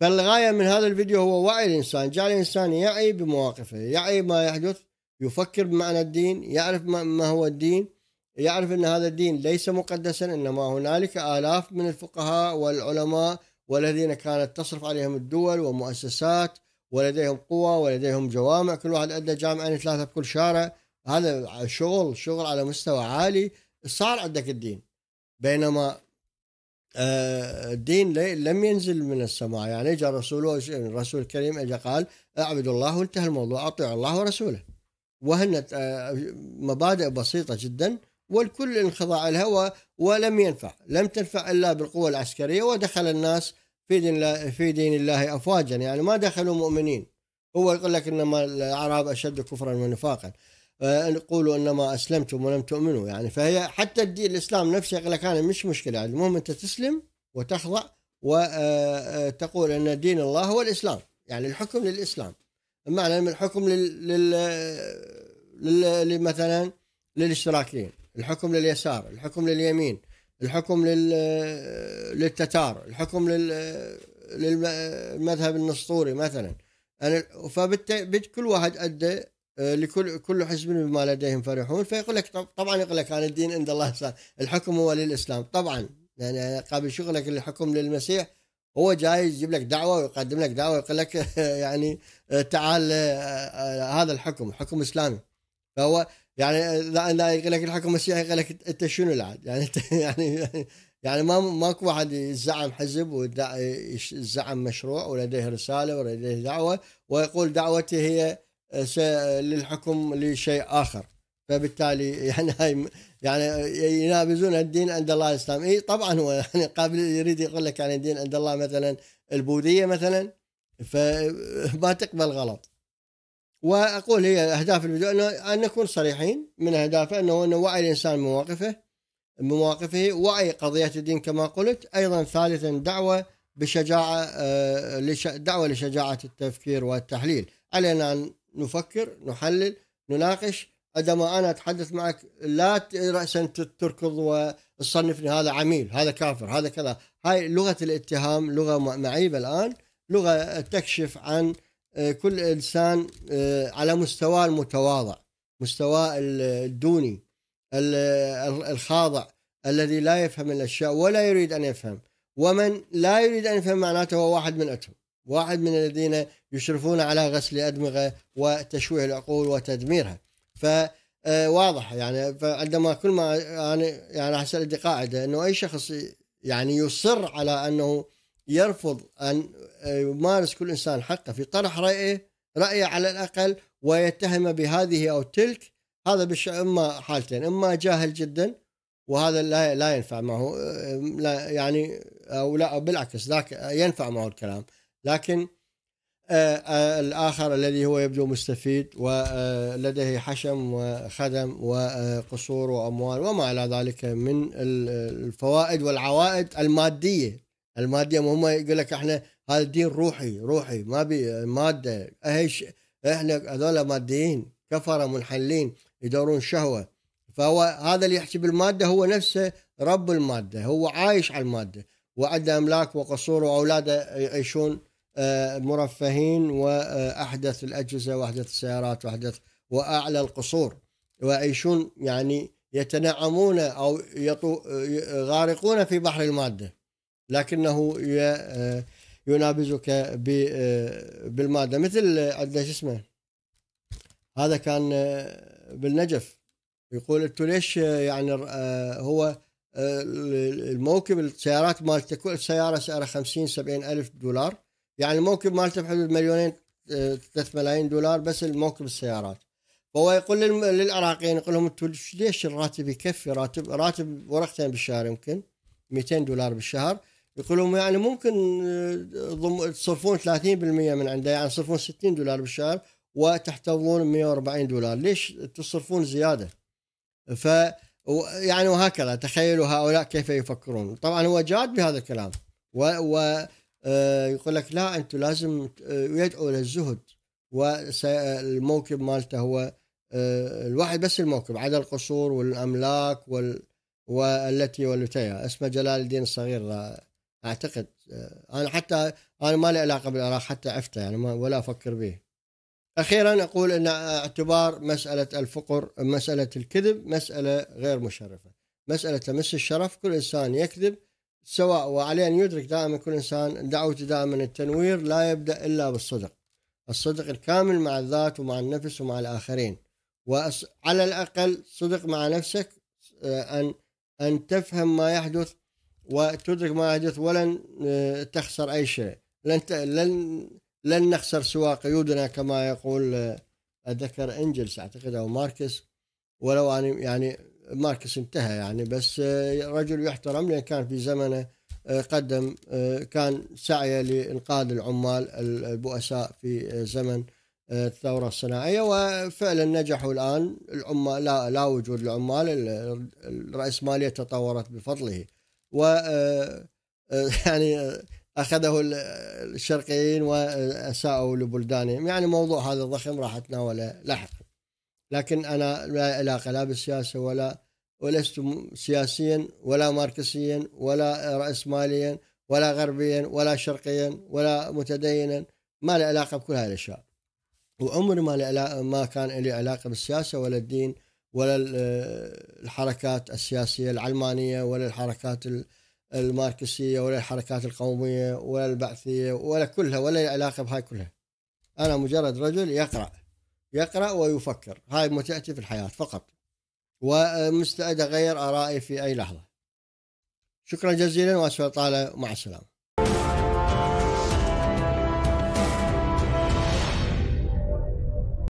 فالغايه من هذا الفيديو هو وعي الانسان، جعل الانسان يعي بمواقفه، يعي ما يحدث يفكر بمعنى الدين يعرف ما هو الدين يعرف أن هذا الدين ليس مقدسا إنما هنالك آلاف من الفقهاء والعلماء والذين كانت تصرف عليهم الدول ومؤسسات ولديهم قوة ولديهم جوامع كل واحد عنده جامعين ثلاثة بكل شارع هذا شغل شغل على مستوى عالي صار عندك الدين بينما آه، الدين لم ينزل من السماء يعني جاء رسوله الرسول الكريم اجى قال اعبدوا الله وانتهى الموضوع اطيعوا الله ورسوله وهنت آه، مبادئ بسيطة جدا والكل انخضع لها ولم ينفع لم تنفع إلا بالقوة العسكرية ودخل الناس في دين الله, في دين الله أفواجا يعني ما دخلوا مؤمنين هو يقول لك إنما الأعراب أشد كفرا ونفاقا آه، قولوا إنما أسلمتم ولم تؤمنوا يعني فهي حتى الدين الإسلام نفسه يقول لك أنا مش مشكلة يعني المهم أنت تسلم وتخضع وتقول آه، أن دين الله هو الإسلام يعني الحكم للإسلام بمعنى من الحكم لل, لل... مثلا للاشتراكيين الحكم لليسار الحكم لليمين الحكم لل... للتتار الحكم لل... للمذهب النسطوري مثلا يعني فبالتالي كل واحد ادى آه، لكل كل حزب بما لديهم فرحون فيقول لك طبعا يقول لك انا الدين عند الله الحكم هو للاسلام طبعا يعني قبل شغلك الحكم للمسيح هو جاي يجيب لك دعوه ويقدم لك دعوه ويقول لك (laughs) يعني تعال آه، هذا الحكم حكم اسلامي فهو يعني لا لا يقول لك الحكم السياسي يقول لك انت شنو العاد (laughs) يعني انت يعني يعني ما ماكو واحد يزعم حزب ويزعم مشروع ولديه رساله ولديه دعوه ويقول دعوتي هي آه، للحكم لشيء اخر فبالتالي (laughs) يعني هاي يعني ينابزون الدين عند الله الاسلام اي طبعا هو يعني قابل يريد يقول لك يعني الدين عند الله مثلا البوذيه مثلا فما تقبل غلط واقول هي اهداف الفيديو انه ان نكون صريحين من اهدافه انه انه وعي الانسان مواقفه بمواقفه وعي قضيه الدين كما قلت ايضا ثالثا دعوه بشجاعه آه، دعوه لشجاعه التفكير والتحليل علينا ان نفكر نحلل نناقش عندما انا اتحدث معك لا راسا تركض وتصنفني هذا عميل هذا كافر هذا كذا هاي لغه الاتهام لغه معيبه الان لغه تكشف عن آه، كل انسان آه، على مستواه المتواضع مستواه الدوني الخاضع الذي لا يفهم الاشياء ولا يريد ان يفهم ومن لا يريد ان يفهم معناته هو واحد من اتهم واحد من الذين يشرفون على غسل ادمغه وتشويه العقول وتدميرها ف آه، يعني فعندما كل ما انا يعني احس عندي قاعده انه اي شخص يعني يصر على انه يرفض ان آه، يمارس كل انسان حقه في طرح رايه رايه على الاقل ويتهم بهذه او تلك هذا بش اما حالتين اما جاهل جدا وهذا لا لا ينفع معه آه، لا يعني او لا بالعكس ذاك ينفع معه الكلام لكن آه، آه، الآخر الذي هو يبدو مستفيد ولديه آه، حشم وخدم وقصور وأموال وما إلى ذلك من الفوائد والعوائد المادية المادية هم يقول لك احنا هذا الدين روحي روحي ما بي مادة ايش احنا هذول ماديين كفرة منحلين يدورون شهوة فهو هذا اللي يحكي بالمادة هو نفسه رب المادة هو عايش على المادة وعنده أملاك وقصور وأولاده يعيشون آه، مرفهين واحدث الاجهزه واحدث السيارات واحدث واعلى القصور ويعيشون يعني يتنعمون او يطو غارقون في بحر الماده لكنه آه، ينابزك آه، بالماده مثل عندنا شو اسمه هذا كان بالنجف يقول انتم ليش يعني هو الموكب السيارات مالته كل سياره سعرها 50 70 الف دولار يعني الموكب مالته بحدود مليونين 3 آه، ملايين دولار بس الموكب السيارات فهو يقول للعراقيين يقول لهم انتم ليش الراتب يكفي راتب راتب ورقتين بالشهر يمكن 200 دولار بالشهر يقول لهم يعني ممكن آه، تصرفون 30% من عنده يعني تصرفون 60 دولار بالشهر وتحتفظون 140 دولار ليش تصرفون زياده ف يعني وهكذا تخيلوا هؤلاء كيف يفكرون طبعا هو جاد بهذا الكلام و, و آه، يقول لك لا انتم لازم آه، يدعو للزهد والموكب مالته هو آه، الواحد بس الموكب عدا القصور والاملاك وال والتي والتي اسمه جلال الدين الصغير اعتقد انا حتى انا ما لي علاقه بالعراق حتى عفته يعني ما ولا افكر به اخيرا اقول ان اعتبار مساله الفقر مساله الكذب مساله غير مشرفه مساله تمس الشرف كل انسان يكذب سواء وعليه أن يدرك دائما كل إنسان دعوته دائما التنوير لا يبدأ إلا بالصدق الصدق الكامل مع الذات ومع النفس ومع الآخرين وعلى الأقل صدق مع نفسك آه، أن أن تفهم ما يحدث وتدرك ما يحدث ولن آه، تخسر أي شيء لن لن لن نخسر سوى قيودنا كما يقول أتذكر آه، إنجلس أعتقد أو ماركس ولو يعني ماركس انتهى يعني بس آه، رجل يحترم لأن كان في زمنه آه، قدم آه، كان سعيه لإنقاذ العمال البؤساء في زمن الثورة الصناعية وفعلا نجحوا الآن العمال لا, لا وجود العمال الرأسمالية تطورت بفضله و (laughs) يعني أخذه الشرقيين وأساءوا لبلدانهم يعني موضوع هذا الضخم راح أتناوله لاحقا لكن انا لا علاقه لا بالسياسه ولا ولست سياسيا ولا ماركسيا ولا راسماليا ولا غربيا ولا شرقيا ولا متدينا ما لي علاقه بكل هذه الاشياء وعمري ما لي ما كان لي علاقه بالسياسه ولا الدين ولا الحركات السياسيه العلمانيه ولا الحركات الماركسيه ولا الحركات القوميه ولا البعثيه ولا كلها ولا لي علاقه بهاي كلها انا مجرد رجل يقرأ يقرأ ويفكر هاي متعتي في الحياة فقط ومستعد أغير آرائي في أي لحظة شكرا جزيلا واسف طالة مع السلامة